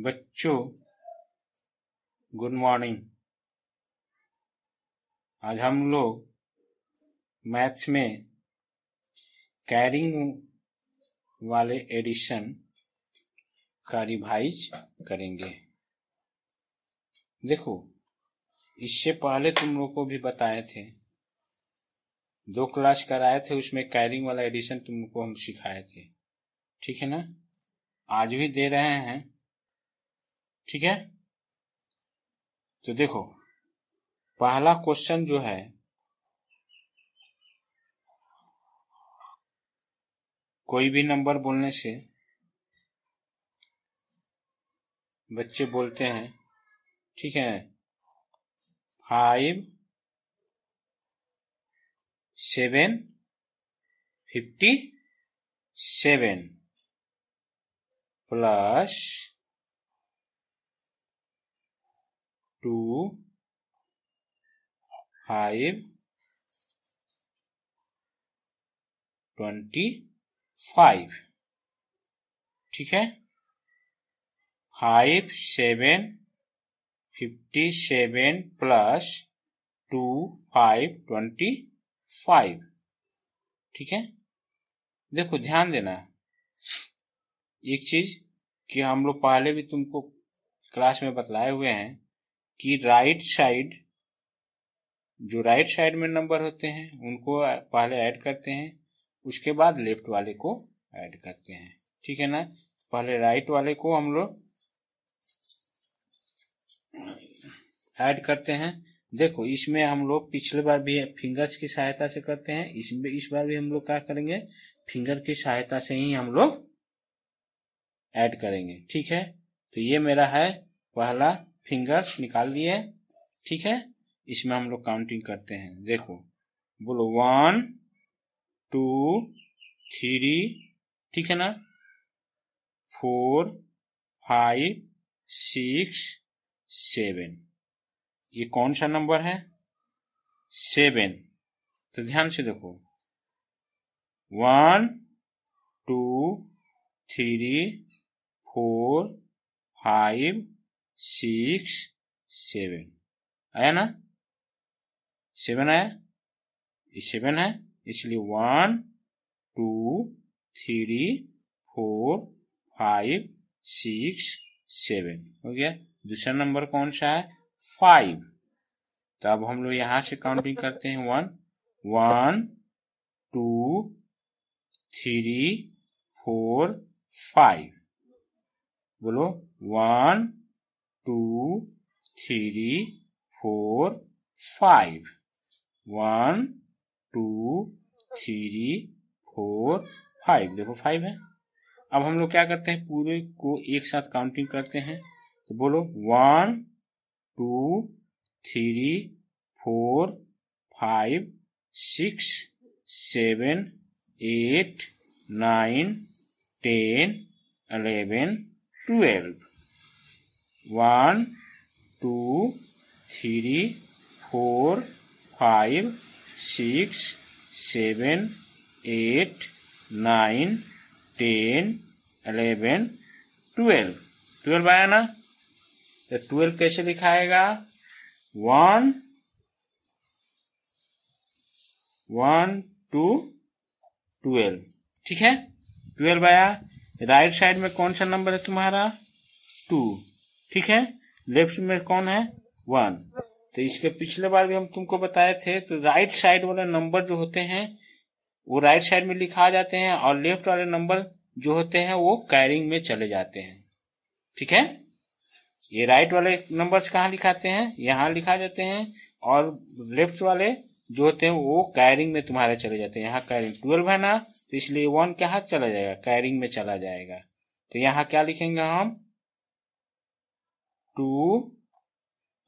बच्चों good morning आज हम लोग मैथ्स में कैरिंग वाले एडिशन का रिभाइज करेंगे देखो इससे पहले तुम लोग को भी बताए थे दो क्लास कराए थे उसमें कैरिंग वाला एडिशन तुमको हम सिखाए थे ठीक है ना आज भी दे रहे हैं ठीक है तो देखो पहला क्वेश्चन जो है कोई भी नंबर बोलने से बच्चे बोलते हैं ठीक है five seven fifty seven plus two five twenty five ठीक है five seven fifty seven plus two five twenty five ठीक है देखो ध्यान देना एक चीज कि हम लोग पहले भी तुमको क्लास में बतलाए हुए हैं कि राइट साइड जो राइट साइड में नंबर होते हैं उनको पहले ऐड करते हैं उसके बाद लेफ्ट वाले को ऐड करते हैं ठीक है ना पहले राइट वाले को हम लोग ऐड करते हैं देखो इसमें हम लोग पिछले बार भी फिंगर्स की सहायता से करते हैं इसमें इस बार भी हम लोग क्या करेंगे फिंगर की सहायता से ही हम लोग ऐड करेंगे ठीक है तो ये मेरा है पहला फिंगर्स निकाल दिए ठीक है इसमें हम लोग काउंटिंग करते हैं देखो बोलो वन टू थ्री ठीक है ना फोर फाइव सिक्स सेवन ये कौन सा नंबर है सेवन तो ध्यान से देखो one two three four five six seven आया ना सेवन आया ये सेवन है इसलिए one two three four five six seven हो गया दूसरा नंबर कौन सा है फाइव तो अब हम लोग यहां से काउंटिंग करते हैं one one two three four five बोलो one two three four five one two three four five देखो फाइव है अब हम लोग क्या करते हैं पूरे को एक साथ काउंटिंग करते हैं तो बोलो one two three four five six seven eight nine ten eleven twelve one two three four five six seven eight nine ten eleven twelve twelve आया ना तो ट्वेल्व कैसे लिखाएगा वन वन टू ट्वेल्व ठीक है ट्वेल्व आया right side में कौन सा नंबर है तुम्हारा टू ठीक है लेफ्ट में कौन है वन तो इसके पिछले बार भी हम तुमको बताए थे तो राइट साइड वाले नंबर जो होते हैं वो राइट साइड में लिखा जाते हैं और लेफ्ट वाले नंबर जो होते हैं वो कैरिंग में चले जाते हैं ठीक है ये राइट वाले नंबर्स कहाँ लिखाते हैं यहाँ लिखा जाते हैं और लेफ्ट वाले जो होते हैं वो कैरिंग में तुम्हारे चले जाते हैं यहाँ कैरिंग ट्वेल्व है ना तो इसलिए वन क्या चला जाएगा कैरिंग में चला जाएगा तो यहाँ क्या लिखेंगे हम टू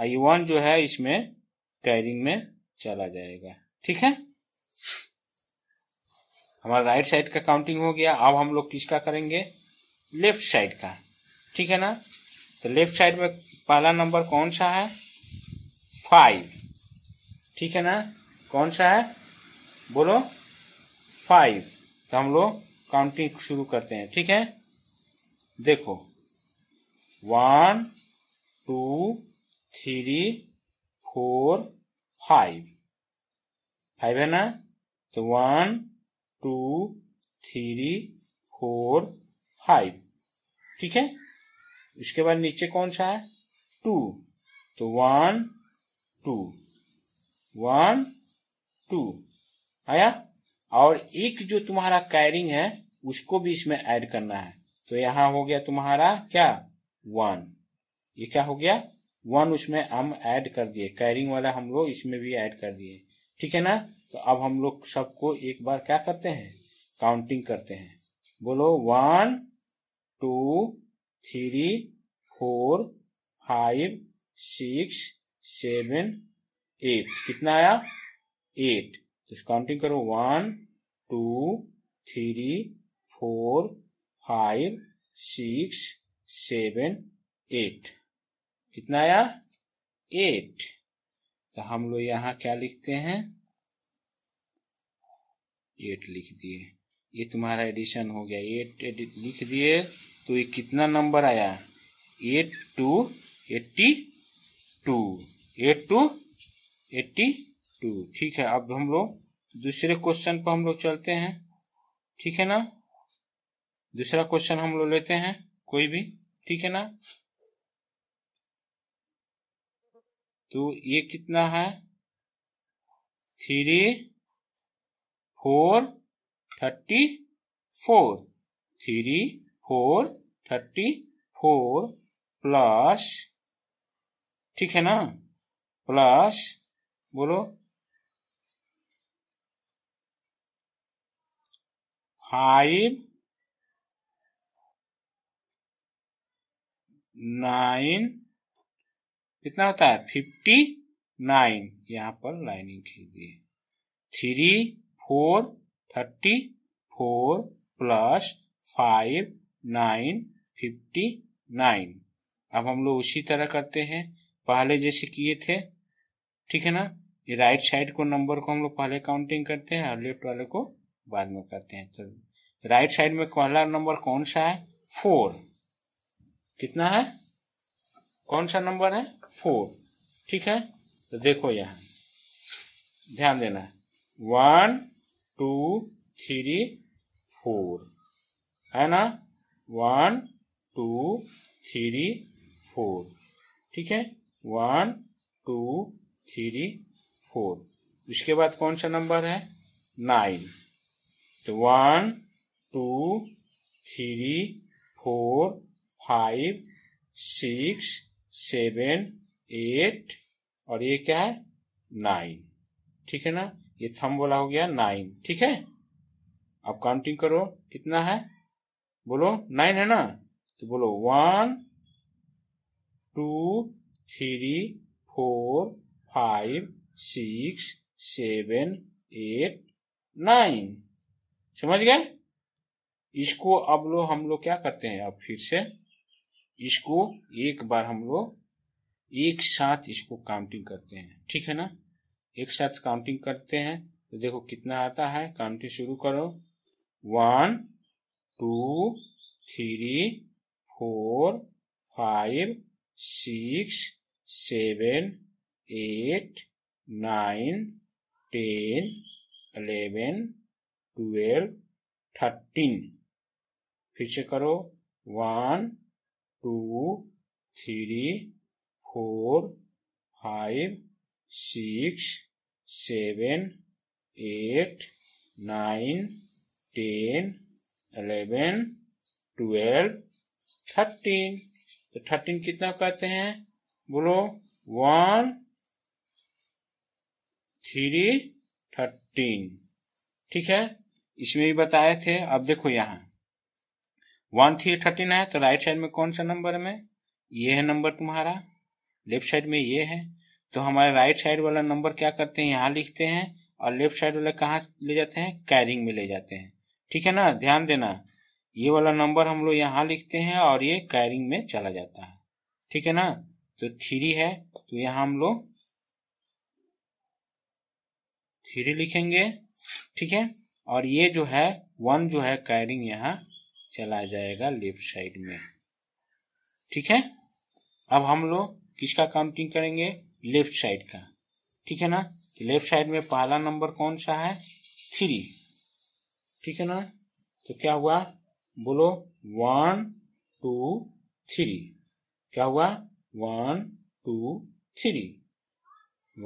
आई वन जो है इसमें कैरिंग में चला जाएगा ठीक है हमारा राइट साइड का काउंटिंग हो गया अब हम लोग किसका करेंगे लेफ्ट साइड का ठीक है ना तो लेफ्ट साइड में पहला नंबर कौन सा है फाइव ठीक है ना कौन सा है बोलो फाइव तो हम लोग काउंटिंग शुरू करते हैं ठीक है देखो one two three four five five है ना तो one two three four five ठीक है उसके बाद नीचे कौन सा है टू तो वन टू वन टू आया और एक जो तुम्हारा कैरिंग है उसको भी इसमें ऐड करना है तो यहां हो गया तुम्हारा क्या वन ये क्या हो गया वन उसमें हम ऐड कर दिए कैरिंग वाला हम लोग इसमें भी ऐड कर दिए ठीक है ना तो अब हम लोग सबको एक बार क्या करते हैं काउंटिंग करते हैं बोलो one two three four five six seven eight कितना आया एट तो काउंटिंग करो one two three four five six seven eight कितना आया एट तो हम लोग यहाँ क्या लिखते हैं एट लिख दिए ये तुम्हारा एडिशन हो गया एट एडिट लिख दिए तो ये कितना नंबर आया eight two eighty two eight two eighty two ठीक है अब हम लोग दूसरे क्वेश्चन पर हम लोग चलते हैं ठीक है ना दूसरा क्वेश्चन हम लोग लेते हैं कोई भी ठीक है ना तो ये कितना है three four thirty four three four thirty four plus ठीक है ना प्लस बोलो फाइव नाइन कितना होता है फिफ्टी नाइन यहाँ पर लाइनिंग खींच दिए three four thirty four plus five nine fifty nine अब हम लोग उसी तरह करते हैं पहले जैसे किए थे ठीक है ना ये राइट साइड को नंबर को हम लोग पहले काउंटिंग करते हैं और लेफ्ट वाले को बाद में करते हैं तो राइट साइड में पहला नंबर कौन सा है फोर कितना है कौन सा नंबर है फोर ठीक है तो देखो यहां ध्यान देना है वन टू थ्री फोर है ना वन टू थ्री फोर ठीक है वन टू थ्री फोर उसके बाद कौन सा नंबर है नाइन तो one two three four five six seven eight और ये क्या है नाइन ठीक है ना ये थम वाला हो गया नाइन ठीक है अब काउंटिंग करो कितना है बोलो नाइन है ना तो बोलो one two three four five six seven eight nine समझ गए इसको अब लो हम लोग क्या करते हैं अब फिर से इसको एक बार हम लोग एक साथ इसको काउंटिंग करते हैं ठीक है ना एक साथ काउंटिंग करते हैं तो देखो कितना आता है काउंटिंग शुरू करो one two three four five six seven eight nine ten eleven twelve thirteen फिर से करो one two three four five six seven eight nine ten eleven twelve thirteen तो थर्टीन कितना कहते हैं बोलो वन थ्री थर्टीन ठीक है इसमें भी बताए थे अब देखो यहाँ वन थ्री थर्टीन है तो राइट साइड में कौन सा नंबर है में ये है नंबर तुम्हारा लेफ्ट साइड में ये है तो हमारे राइट साइड वाला नंबर क्या करते हैं यहाँ लिखते हैं और लेफ्ट साइड वाला कहाँ ले जाते हैं कैरिंग में ले जाते हैं ठीक है ना ध्यान देना ये वाला नंबर हम लोग यहाँ लिखते हैं और ये कैरिंग में चला जाता है ठीक है ना तो थ्री है तो यहाँ हम लोग थ्री लिखेंगे ठीक है और ये जो है वन जो है कैरिंग यहाँ चला जाएगा लेफ्ट साइड में ठीक है अब हम लोग किसका काउंटिंग करेंगे लेफ्ट साइड का ठीक है ना लेफ्ट साइड में पहला नंबर कौन सा है थ्री ठीक है ना तो क्या हुआ बोलो वन टू थ्री क्या हुआ one two three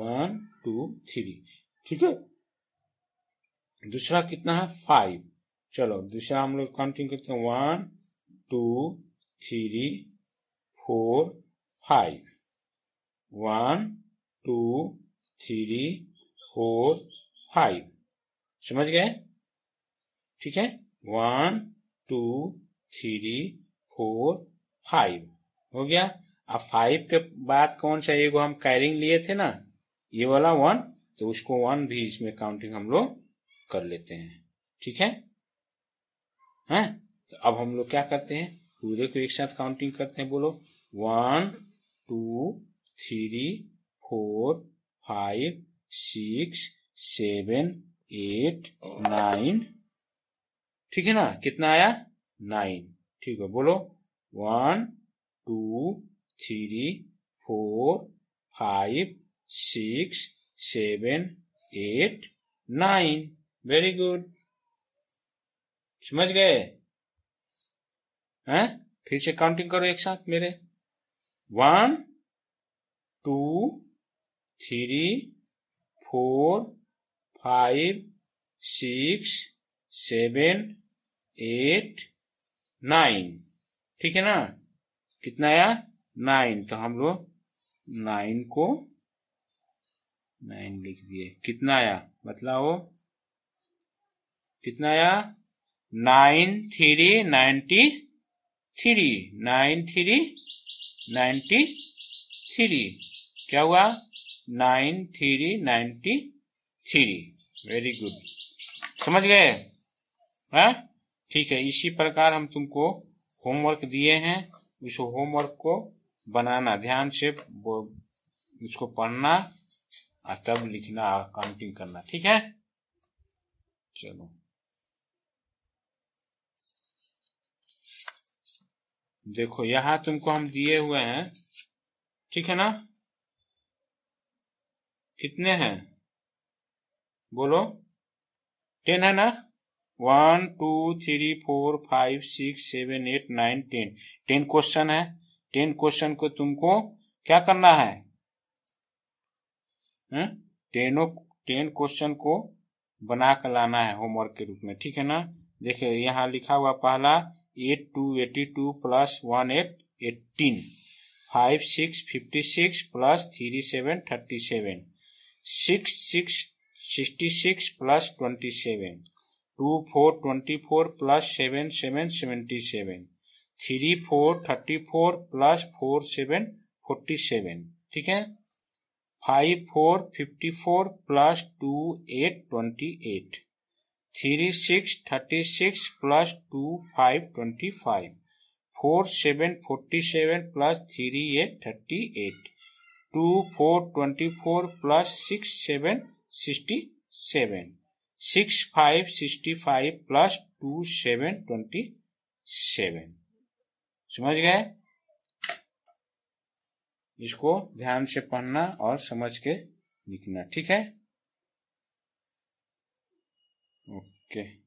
one two three ठीक है दूसरा कितना है फाइव चलो दूसरा हम लोग काउंटिंग करते हैं one two three four five one two three four five समझ गए ठीक है one two three four five हो गया अब फाइव के बाद कौन सा एगो हम कैरिंग लिए थे ना ये वाला वन तो उसको वन भी इसमें काउंटिंग हम लोग कर लेते हैं ठीक है है तो अब हम लोग क्या करते हैं पूरे को एक साथ काउंटिंग करते हैं बोलो one two three four five six seven eight nine ठीक है ना कितना आया नाइन ठीक है बोलो one two three four five six seven eight nine very good समझ गए हैं फिर से काउंटिंग करो एक साथ मेरे one two three four five six seven eight nine ठीक है ना कितना आया नाइन तो हम लोग नाइन को नाइन लिख दिए कितना आया बतलाओ कितना आया nine three ninety three nine three ninety three क्या हुआ nine three ninety three very good समझ गए हाँ? ठीक है इसी प्रकार हम तुमको होमवर्क दिए हैं उस होमवर्क को बनाना ध्यान से उसको पढ़ना और तब लिखना और काउंटिंग करना ठीक है चलो देखो यहां तुमको हम दिए हुए हैं ठीक है ना कितने हैं बोलो टेन है ना one two three four five six seven eight nine ten ten question है टेन क्वेश्चन को तुमको क्या करना है हम्म? टेनो टेन क्वेश्चन को बना कर लाना है होमवर्क के रूप में ठीक है ना देखिए यहाँ लिखा हुआ पहला eight two eighty two plus one eight eighteen five six fifty six plus three seven thirty seven six six sixty six plus twenty seven two four twenty four plus seven seven seventy seven three four thirty four plus four seven forty seven ठीक है five four fifty four plus two eight twenty eight three six thirty six plus two five twenty five four seven forty seven plus three eight thirty eight two four twenty four plus six seven sixty seven six five sixty five plus two seven twenty seven समझ गए इसको ध्यान से पढ़ना और समझ के लिखना ठीक है Okay.